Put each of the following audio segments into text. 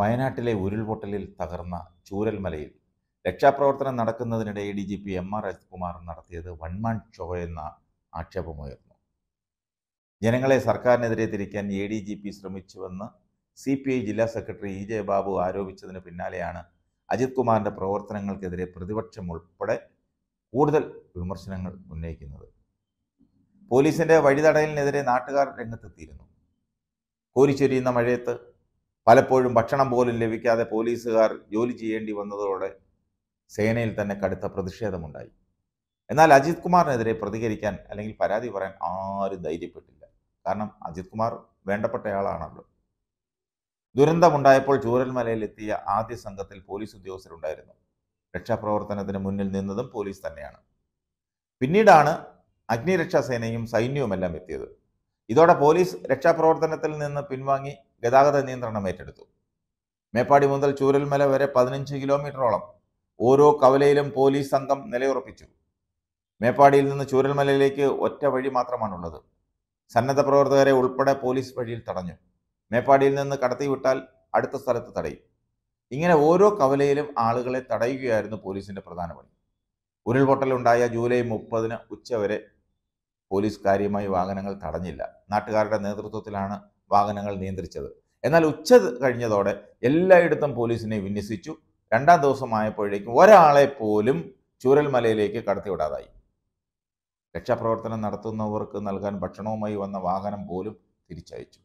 വയനാട്ടിലെ ഉരുൾപൊട്ടലിൽ തകർന്ന ചൂരൽമലയിൽ രക്ഷാപ്രവർത്തനം നടക്കുന്നതിനിടെ D G P M R Rajikumar നടത്തിയത് വൺമാൻ ഷോ എന്ന ആക്ഷേപമുയർന്നു ജനങ്ങളെ സർക്കാരിനെതിരെ തിരിക്കാൻ എ ഡി ജി പി ശ്രമിച്ചുവെന്ന് സി പി ഐ ജില്ലാ സെക്രട്ടറി ഇ ജെ ബാബു ആരോപിച്ചതിന് പിന്നാലെയാണ് അജിത് കുമാറിൻ്റെ പ്രവർത്തനങ്ങൾക്കെതിരെ പ്രതിപക്ഷം ഉൾപ്പെടെ കൂടുതൽ വിമർശനങ്ങൾ ഉന്നയിക്കുന്നത് പോലീസിന്റെ വഴിതടയലിനെതിരെ നാട്ടുകാർ രംഗത്തെത്തിയിരുന്നു കോരിച്ചൊരിയുന്ന മഴയത്ത് പലപ്പോഴും ഭക്ഷണം പോലും ലഭിക്കാതെ പോലീസുകാർ ജോലി ചെയ്യേണ്ടി വന്നതോടെ സേനയിൽ തന്നെ കടുത്ത പ്രതിഷേധമുണ്ടായി എന്നാൽ അജിത് കുമാറിനെതിരെ പ്രതികരിക്കാൻ അല്ലെങ്കിൽ പരാതി പറയാൻ ആരും ധൈര്യപ്പെട്ടില്ല കാരണം അജിത് കുമാർ വേണ്ടപ്പെട്ടയാളാണല്ലോ ദുരന്തമുണ്ടായപ്പോൾ ചൂരൽമലയിലെത്തിയ ആദ്യ സംഘത്തിൽ പോലീസ് ഉദ്യോഗസ്ഥരുണ്ടായിരുന്നു രക്ഷാപ്രവർത്തനത്തിന് മുന്നിൽ നിന്നതും പോലീസ് തന്നെയാണ് പിന്നീടാണ് അഗ്നിരക്ഷാസേനയും സൈന്യവുമെല്ലാം എത്തിയത് ഇതോടെ പോലീസ് രക്ഷാപ്രവർത്തനത്തിൽ നിന്ന് പിൻവാങ്ങി ഗതാഗത നിയന്ത്രണം ഏറ്റെടുത്തു മേപ്പാടി മുതൽ ചൂരൽമല വരെ പതിനഞ്ച് കിലോമീറ്ററോളം ഓരോ കവലയിലും പോലീസ് സംഘം നിലയുറപ്പിച്ചു മേപ്പാടിയിൽ നിന്ന് ചൂരൽമലയിലേക്ക് ഒറ്റ വഴി മാത്രമാണുള്ളത് സന്നദ്ധ പ്രവർത്തകരെ ഉൾപ്പെടെ പോലീസ് വഴിയിൽ തടഞ്ഞു മേപ്പാടിയിൽ നിന്ന് കടത്തിവിട്ടാൽ അടുത്ത സ്ഥലത്ത് തടയും ഇങ്ങനെ ഓരോ കവലയിലും ആളുകളെ തടയുകയായിരുന്നു പോലീസിന്റെ പ്രധാന പണി ഉരുൾപൊട്ടലുണ്ടായ ജൂലൈ മുപ്പതിന് ഉച്ചവരെ പോലീസ് കാര്യമായി വാഹനങ്ങൾ തടഞ്ഞില്ല നാട്ടുകാരുടെ നേതൃത്വത്തിലാണ് വാഹനങ്ങൾ നിയന്ത്രിച്ചത് എന്നാൽ ഉച്ച കഴിഞ്ഞതോടെ എല്ലായിടത്തും പോലീസിനെ വിന്യസിച്ചു രണ്ടാം ദിവസമായപ്പോഴേക്കും ഒരാളെ പോലും ചൂരൽമലയിലേക്ക് കടത്തിവിടാതായി രക്ഷാപ്രവർത്തനം നടത്തുന്നവർക്ക് നൽകാൻ ഭക്ഷണവുമായി വന്ന വാഹനം പോലും തിരിച്ചയച്ചു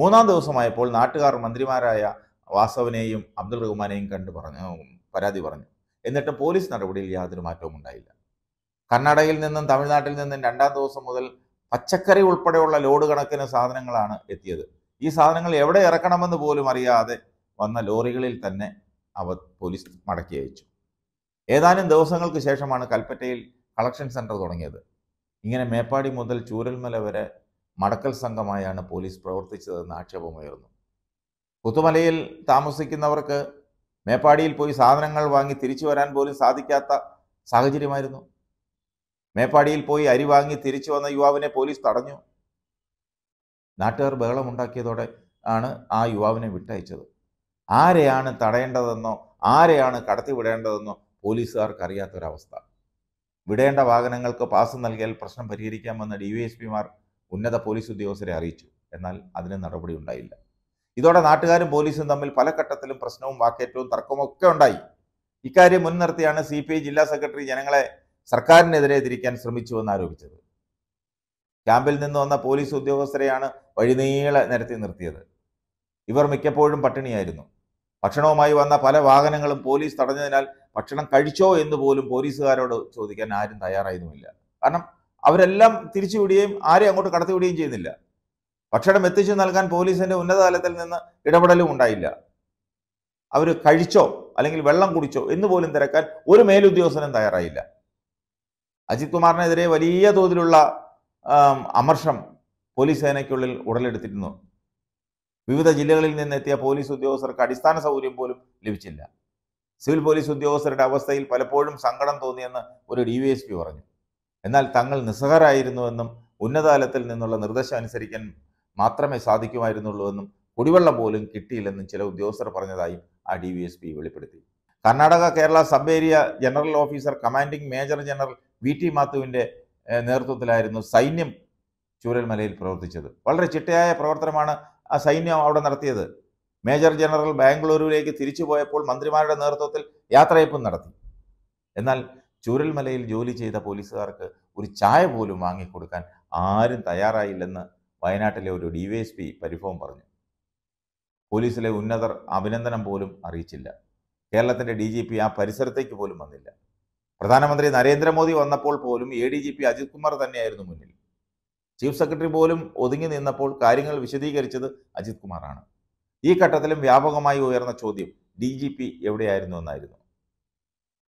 മൂന്നാം ദിവസമായപ്പോൾ നാട്ടുകാർ മന്ത്രിമാരായ വാസവനെയും അബ്ദുൾ റഹ്മാനെയും കണ്ടു പറഞ്ഞു പരാതി പറഞ്ഞു എന്നിട്ടും പോലീസ് നടപടിയിൽ യാതൊരു മാറ്റവും ഉണ്ടായില്ല കർണാടകയിൽ നിന്നും തമിഴ്നാട്ടിൽ നിന്നും രണ്ടാം ദിവസം മുതൽ പച്ചക്കറി ഉൾപ്പെടെയുള്ള ലോഡ് കണക്കിന് സാധനങ്ങളാണ് എത്തിയത് ഈ സാധനങ്ങൾ എവിടെ ഇറക്കണമെന്ന് പോലും അറിയാതെ വന്ന ലോറികളിൽ തന്നെ അവർ പോലീസ് മടക്കി അയച്ചു ഏതാനും ദിവസങ്ങൾക്ക് ശേഷമാണ് കൽപ്പറ്റയിൽ കളക്ഷൻ സെൻറ്റർ തുടങ്ങിയത് ഇങ്ങനെ മേപ്പാടി മുതൽ ചൂരൽമല വരെ മടക്കൽ സംഘമായാണ് പോലീസ് പ്രവർത്തിച്ചതെന്ന് ആക്ഷേപമുയർന്നു പുത്തുമലയിൽ താമസിക്കുന്നവർക്ക് മേപ്പാടിയിൽ പോയി സാധനങ്ങൾ വാങ്ങി തിരിച്ചു വരാൻ പോലും സാധിക്കാത്ത സാഹചര്യമായിരുന്നു മേപ്പാടിയിൽ പോയി അരി വാങ്ങി തിരിച്ചു വന്ന യുവാവിനെ പോലീസ് തടഞ്ഞു നാട്ടുകാർ ബഹളമുണ്ടാക്കിയതോടെ ആണ് ആ യുവാവിനെ വിട്ടയച്ചത് ആരെയാണ് തടയേണ്ടതെന്നോ ആരെയാണ് കടത്തിവിടേണ്ടതെന്നോ പോലീസുകാർക്ക് അറിയാത്തൊരവസ്ഥ വിടേണ്ട വാഹനങ്ങൾക്ക് പാസ് നൽകിയാൽ പ്രശ്നം പരിഹരിക്കാമെന്ന് ഡി വി എസ് പിമാർ ഉന്നത പോലീസ് ഉദ്യോഗസ്ഥരെ അറിയിച്ചു എന്നാൽ അതിന് നടപടി ഉണ്ടായില്ല ഇതോടെ നാട്ടുകാരും പോലീസും തമ്മിൽ പല ഘട്ടത്തിലും പ്രശ്നവും വാക്കേറ്റവും തർക്കവും ഒക്കെ ഉണ്ടായി ഇക്കാര്യം മുൻനിർത്തിയാണ് സി ജില്ലാ സെക്രട്ടറി ജനങ്ങളെ സർക്കാരിനെതിരെ തിരിക്കാൻ ശ്രമിച്ചുവെന്ന് ആരോപിച്ചത് ക്യാമ്പിൽ നിന്ന് വന്ന പോലീസ് ഉദ്യോഗസ്ഥരെയാണ് വഴിനീളെ നിരത്തി നിർത്തിയത് ഇവർ മിക്കപ്പോഴും പട്ടിണിയായിരുന്നു ഭക്ഷണവുമായി വന്ന പല വാഹനങ്ങളും പോലീസ് തടഞ്ഞതിനാൽ ഭക്ഷണം കഴിച്ചോ എന്ന് പോലും പോലീസുകാരോട് ചോദിക്കാൻ ആരും തയ്യാറായിരുന്നില്ല കാരണം അവരെല്ലാം തിരിച്ചു വിടുകയും ആരെയും അങ്ങോട്ട് കടത്തിവിടുകയും ചെയ്യുന്നില്ല ഭക്ഷണം എത്തിച്ചു നൽകാൻ പോലീസിന്റെ ഉന്നതതലത്തിൽ നിന്ന് ഇടപെടലും ഉണ്ടായില്ല അവർ കഴിച്ചോ അല്ലെങ്കിൽ വെള്ളം കുടിച്ചോ എന്ന് പോലും തിരക്കാൻ ഒരു മേലുദ്യോഗസ്ഥനും തയ്യാറായില്ല അജിത് കുമാറിനെതിരെ വലിയ തോതിലുള്ള അമർഷം പോലീസ് സേനയ്ക്കുള്ളിൽ ഉടലെടുത്തിരുന്നു വിവിധ ജില്ലകളിൽ നിന്നെത്തിയ പോലീസ് ഉദ്യോഗസ്ഥർക്ക് അടിസ്ഥാന സൗകര്യം പോലും ലഭിച്ചില്ല സിവിൽ പോലീസ് ഉദ്യോഗസ്ഥരുടെ അവസ്ഥയിൽ പലപ്പോഴും സങ്കടം തോന്നിയെന്ന് ഒരു ഡി വി എസ് പി പറഞ്ഞു എന്നാൽ തങ്ങൾ നിസ്സഹരായിരുന്നുവെന്നും ഉന്നതതലത്തിൽ നിന്നുള്ള നിർദ്ദേശം അനുസരിക്കാൻ മാത്രമേ സാധിക്കുമായിരുന്നുള്ളൂവെന്നും കുടിവെള്ളം പോലും കിട്ടിയില്ലെന്നും ചില ഉദ്യോഗസ്ഥർ പറഞ്ഞതായും ആ ഡി വെളിപ്പെടുത്തി Karnataka Kerala sub area general officer commanding major general V T മാത്തുവിൻ്റെ നേതൃത്വത്തിലായിരുന്നു സൈന്യം ചൂരൽമലയിൽ പ്രവർത്തിച്ചത് വളരെ ചിട്ടയായ പ്രവർത്തനമാണ് ആ സൈന്യം അവിടെ നടത്തിയത് മേജർ ജനറൽ ബാംഗ്ലൂരുവിലേക്ക് തിരിച്ചു പോയപ്പോൾ മന്ത്രിമാരുടെ നേതൃത്വത്തിൽ യാത്രയപ്പും നടത്തി എന്നാൽ ചൂരൽമലയിൽ ജോലി ചെയ്ത പോലീസുകാർക്ക് ഒരു ചായ പോലും വാങ്ങിക്കൊടുക്കാൻ ആരും തയ്യാറായില്ലെന്ന് വയനാട്ടിലെ ഒരു ഡി വൈ എസ് പി പരിഭവം പറഞ്ഞു പോലീസിലെ ഉന്നതർ അഭിനന്ദനം പോലും അറിയിച്ചില്ല കേരളത്തിൻ്റെ ഡി ജി പി ആ പരിസരത്തേക്ക് പോലും വന്നില്ല പ്രധാനമന്ത്രി നരേന്ദ്രമോദി വന്നപ്പോൾ പോലും A D G P Ajith Kumar തന്നെയായിരുന്നു മുന്നിൽ ചീഫ് സെക്രട്ടറി പോലും ഒതുങ്ങി നിന്നപ്പോൾ കാര്യങ്ങൾ വിശദീകരിച്ചത് അജിത് കുമാറാണ് ഈ ഘട്ടത്തിലും വ്യാപകമായി ഉയർന്ന ചോദ്യം ഡി ജി പി എവിടെയായിരുന്നു എന്നായിരുന്നു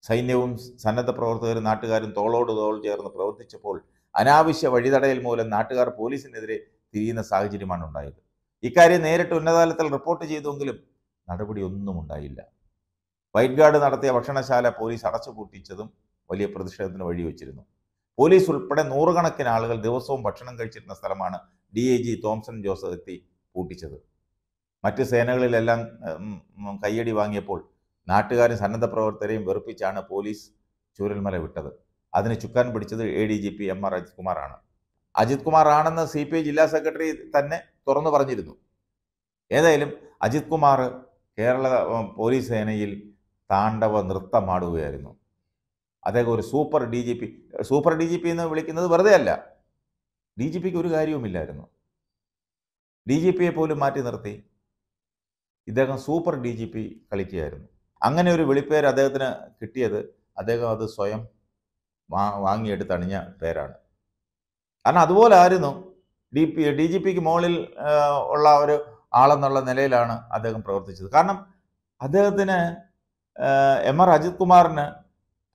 സൈന്യവും സന്നദ്ധ പ്രവർത്തകരും നാട്ടുകാരും തോളോട് തോൾ ചേർന്ന് പ്രവർത്തിച്ചപ്പോൾ അനാവശ്യ വഴിതടയൽ മൂലം നാട്ടുകാർ പോലീസിനെതിരെ തിരിയുന്ന സാഹചര്യമാണ് ഉണ്ടായത് ഇക്കാര്യം നേരിട്ട് ഉന്നതതലത്തിൽ റിപ്പോർട്ട് ചെയ്തുവെങ്കിലും നടപടിയൊന്നും ഉണ്ടായില്ല വൈറ്റ് ഗാർഡ് നടത്തിയ ഭക്ഷണശാല പോലീസ് അടച്ചുപൂട്ടിച്ചതും വലിയ പ്രതിഷേധത്തിന് വഴിവെച്ചിരുന്നു പോലീസ് ഉൾപ്പെടെ നൂറുകണക്കിന് ആളുകൾ ദിവസവും ഭക്ഷണം കഴിച്ചിരുന്ന സ്ഥലമാണ് D I G Thomson Joseph എത്തി പൂട്ടിച്ചത് മറ്റ് സേനകളിലെല്ലാം കയ്യടി വാങ്ങിയപ്പോൾ നാട്ടുകാരും സന്നദ്ധ പ്രവർത്തകരെയും വെറുപ്പിച്ചാണ് പോലീസ് ചൂരൽമല വിട്ടത് അതിന് ചുക്കാൻ പിടിച്ചത് A D G P M R Ajith കുമാറാണ് അജിത് കുമാർ ആണെന്ന് സി പി ഐ ജില്ലാ സെക്രട്ടറി തന്നെ തുറന്നു പറഞ്ഞിരുന്നു ഏതായാലും അജിത് കുമാർ കേരള പോലീസ് സേനയിൽ താണ്ഡവ നൃത്തമാടുകയായിരുന്നു അദ്ദേഹം ഒരു super D G P super D G P എന്ന് വിളിക്കുന്നത് വെറുതെ അല്ല ഡി ജി പിക്ക് ഒരു കാര്യവുമില്ലായിരുന്നു ഡി ജി പിയെ പോലും മാറ്റി നിർത്തി ഇദ്ദേഹം സൂപ്പർ ഡി ജി പി കളിക്കുകയായിരുന്നു അങ്ങനെ ഒരു വിളിപ്പേര് അദ്ദേഹത്തിന് കിട്ടിയത് അദ്ദേഹം അത് സ്വയം വാ വാങ്ങിയെടുത്തണിഞ്ഞ പേരാണ് കാരണം അതുപോലെ ആയിരുന്നു ഡി പി ഡി ജി പിക്ക് മുകളിൽ ഉള്ള ഒരു ആളെന്നുള്ള നിലയിലാണ് അദ്ദേഹം പ്രവർത്തിച്ചത് കാരണം അദ്ദേഹത്തിന് എം ആർ അജിത് കുമാറിന്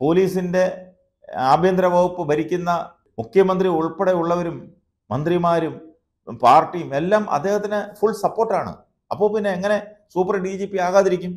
പോലീസിൻ്റെ ആഭ്യന്തര വകുപ്പ് ഭരിക്കുന്ന മുഖ്യമന്ത്രി ഉൾപ്പെടെ ഉള്ളവരും മന്ത്രിമാരും പാർട്ടിയും എല്ലാം അദ്ദേഹത്തിന് ഫുൾ സപ്പോർട്ടാണ് അപ്പോൾ പിന്നെ എങ്ങനെ സൂപ്പർ ഡി ജി പി ആകാതിരിക്കും